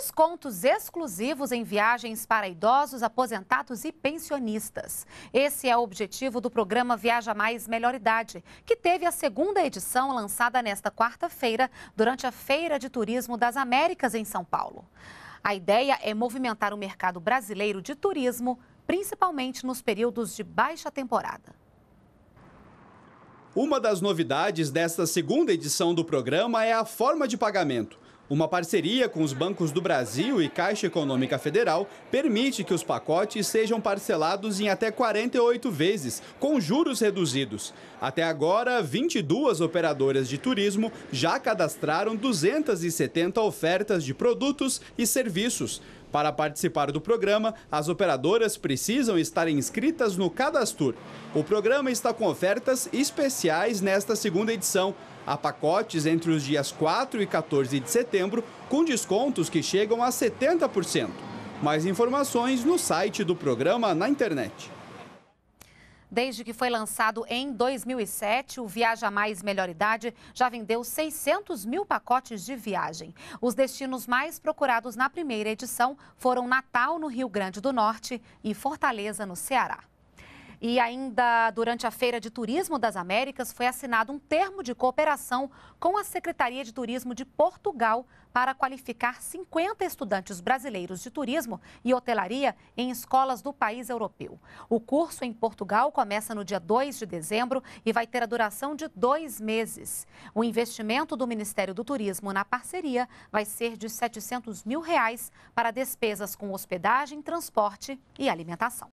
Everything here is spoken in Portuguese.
descontos exclusivos em viagens para idosos, aposentados e pensionistas. Esse é o objetivo do programa Viaja Mais Melhor Idade, que teve a segunda edição lançada nesta quarta-feira durante a Feira de Turismo das Américas em São Paulo. A ideia é movimentar o mercado brasileiro de turismo, principalmente nos períodos de baixa temporada. Uma das novidades desta segunda edição do programa é a forma de pagamento. Uma parceria com os bancos do Brasil e Caixa Econômica Federal permite que os pacotes sejam parcelados em até 48 vezes, com juros reduzidos. Até agora, 22 operadoras de turismo já cadastraram 270 ofertas de produtos e serviços. Para participar do programa, as operadoras precisam estar inscritas no Cadastur. O programa está com ofertas especiais nesta segunda edição. Há pacotes entre os dias 4 e 14 de setembro, com descontos que chegam a 70%. Mais informações no site do programa na internet. Desde que foi lançado em 2007, o Viaja Mais Melhor Idade já vendeu 600 mil pacotes de viagem. Os destinos mais procurados na primeira edição foram Natal, no Rio Grande do Norte, e Fortaleza, no Ceará. E ainda durante a Feira de Turismo das Américas foi assinado um termo de cooperação com a Secretaria de Turismo de Portugal para qualificar 50 estudantes brasileiros de turismo e hotelaria em escolas do país europeu. O curso em Portugal começa no dia 2 de dezembro e vai ter a duração de dois meses. O investimento do Ministério do Turismo na parceria vai ser de 700 mil reais para despesas com hospedagem, transporte e alimentação.